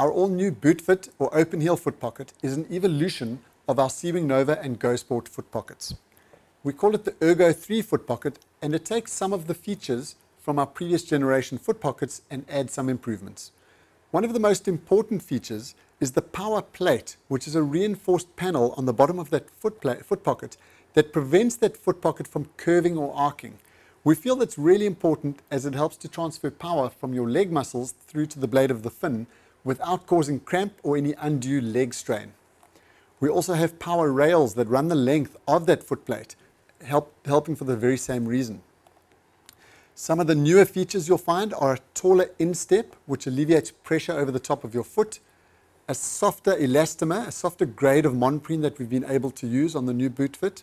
Our all-new boot fit or open heel foot pocket is an evolution of our Sebring Nova and Go Sport foot pockets. We call it the Ergo 3 foot pocket and it takes some of the features from our previous generation foot pockets and adds some improvements. One of the most important features is the power plate, which is a reinforced panel on the bottom of that foot, plate, foot pocket that prevents that foot pocket from curving or arcing. We feel that's really important as it helps to transfer power from your leg muscles through to the blade of the fin without causing cramp or any undue leg strain. We also have power rails that run the length of that footplate, help, helping for the very same reason. Some of the newer features you'll find are a taller instep, which alleviates pressure over the top of your foot, a softer elastomer, a softer grade of Monprene that we've been able to use on the new boot fit,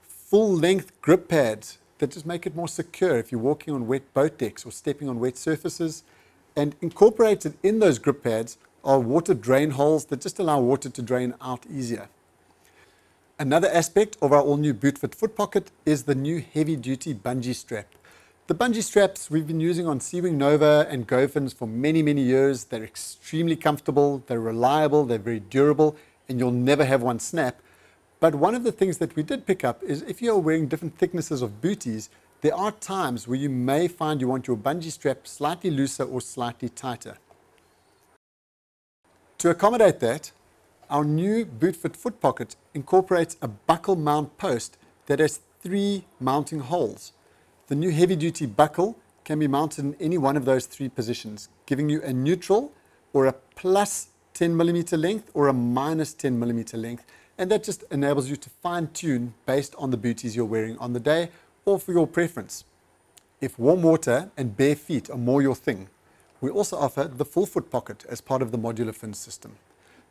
full-length grip pads that just make it more secure if you're walking on wet boat decks or stepping on wet surfaces, and incorporated in those grip pads are water drain holes that just allow water to drain out easier. Another aspect of our all-new BootFit foot pocket is the new heavy-duty bungee strap. The bungee straps we've been using on Seawing Nova and GoFins for many, many years. They're extremely comfortable, they're reliable, they're very durable, and you'll never have one snap. But one of the things that we did pick up is if you're wearing different thicknesses of booties, there are times where you may find you want your bungee strap slightly looser or slightly tighter. To accommodate that, our new Bootfit foot pocket incorporates a buckle mount post that has three mounting holes. The new heavy-duty buckle can be mounted in any one of those three positions, giving you a neutral or a plus 10 millimeter length or a minus 10 millimeter length, and that just enables you to fine-tune based on the booties you're wearing on the day or for your preference. If warm water and bare feet are more your thing, we also offer the full foot pocket as part of the modular fin system.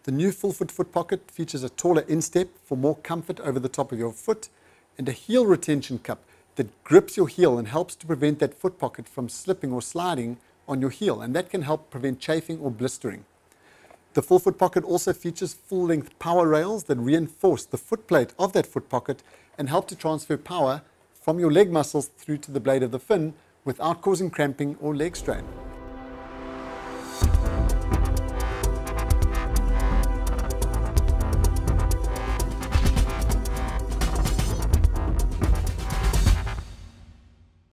The new full foot foot pocket features a taller instep for more comfort over the top of your foot and a heel retention cup that grips your heel and helps to prevent that foot pocket from slipping or sliding on your heel and that can help prevent chafing or blistering. The full foot pocket also features full-length power rails that reinforce the footplate of that foot pocket and help to transfer power from your leg muscles through to the blade of the fin without causing cramping or leg strain.